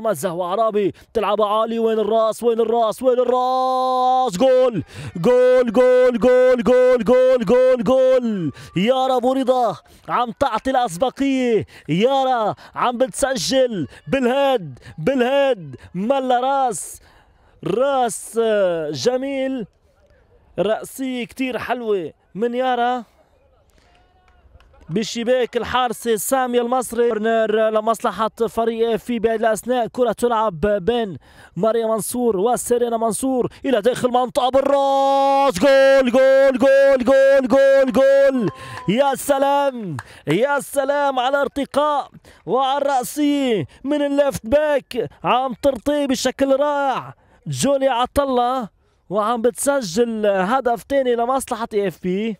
مرمزه عرابي تلعب عالي وين الراس وين الراس وين الراس جول جول جول جول جول جول جول جول يارا ابو رضا عم تعطي الاسبقيه يارا عم بتسجل بالهيد بالهيد ملا راس راس جميل رأسية كتير حلوة من يارا بالشباك الحارس سامي المصري كورنر لمصلحة فريق في بعد الأثناء كرة تلعب بين ماريا منصور وسيرينا منصور إلى داخل المنطقة بالراس جول جول جول جول جول جول يا سلام يا سلام على ارتقاء وعلى الرأسية من الليفت باك عم ترطيه بشكل رائع جولي عطلة وعم بتسجل هدف تاني لمصلحة اف بي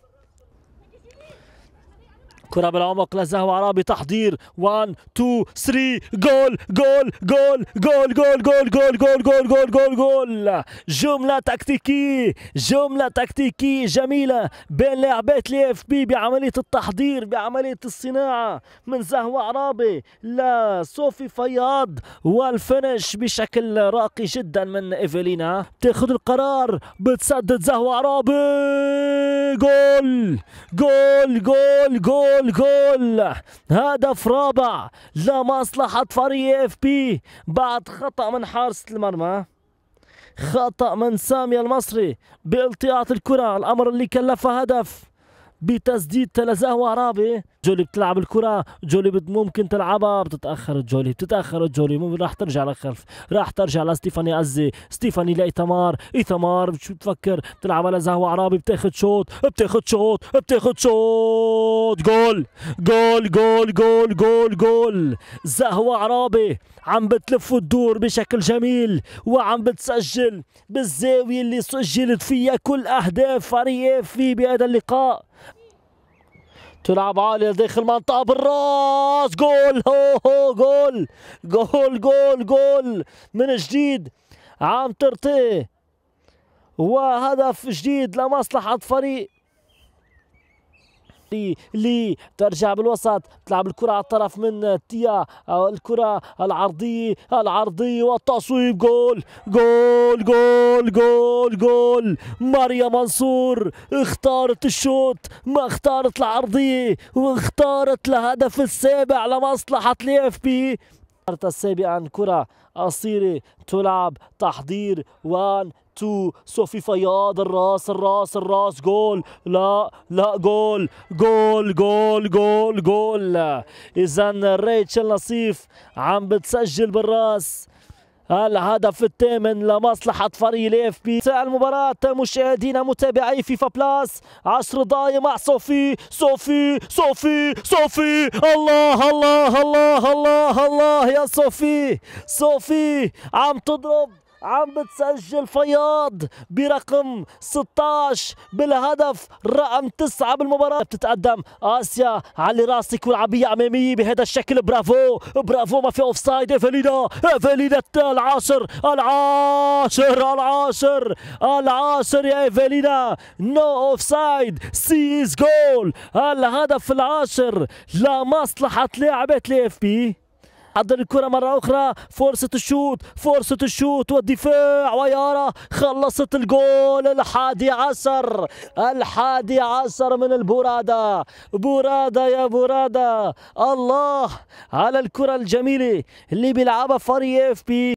كرة بالعمق لزهو عرابي تحضير 1 2 3 جول جول جول جول جول جول جول جول جول جول جول جول جملة تكتيكية جملة تكتيكية جميلة بين لاعبات الاي اف بي بعملية التحضير بعملية الصناعة من زهو عرابي لصوفي فياض والفينش بشكل راقي جدا من ايفيلينا بتاخذ القرار بتسدد زهو عرابي جول جول جول جول الجول هدف رابع لمصلحة فريق اف بي بعد خطأ من حارس المرمى خطأ من سامي المصري بالتقاط الكرة الأمر اللي كلفه هدف بتسديد تلزاه عرابي جولي بتلعب الكره جولي بت ممكن تلعبها بتتاخر جولي بتتاخر جولي ممكن راح ترجع للخلف راح ترجع لستيفاني ازي ستيفاني لايتمار ايتمار شو بتفكر بتلعبها لزهو عرابي بتاخذ شوط بتاخذ شوط بتاخذ شوت جول جول جول جول جول جول زهو عرابي عم بتلف وتدور بشكل جميل وعم بتسجل بالزاويه اللي سجلت فيها كل اهداف فريق في بهذا اللقاء تلعب عالية داخل منطقة بالراس جول هو هو جول جول جول جول من جديد عم ترتقي وهدف جديد لمصلحة فريق لي لي ترجع بالوسط تلعب الكرة على الطرف من تيا آه، الكرة العرضية العرضية والتصويب جول جول جول جول جول ماريا منصور اختارت الشوط ما اختارت العرضية واختارت الهدف السابع لمصلحة اف بي السابقا كرة قصيرة تلعب تحضير وان تو صوفي فياض الراس الراس الراس جول لا لا جول جول جول جول جول اذا ريتشل نصيف عم بتسجل بالراس الهدف الثامن لمصلحة فريق الاف بي المباراة مشاهدينا متابعي فيفا بلاس 10 ضايع مع صوفي صوفي صوفي صوفي الله الله الله الله الله يا صوفي صوفي عم تضرب عم بتسجل فياض برقم 16 بالهدف رقم 9 بالمباراة بتتقدم آسيا على راسك والعبية أمامية بهذا الشكل برافو برافو ما في اوف سايد فاليدا العاشر العاشر العاشر العاشر يا فاليدا نو اوف سايد از جول الهدف العاشر لمصلحة لاعبة الاف بي عدل الكرة مرة أخرى فرصة الشوت فرصة الشوت والدفاع ويارا خلصت الجول الحادي عشر الحادي عشر من البورادة بورادة يا بورادة الله على الكرة الجميلة اللي بيلعبها فريق اف بي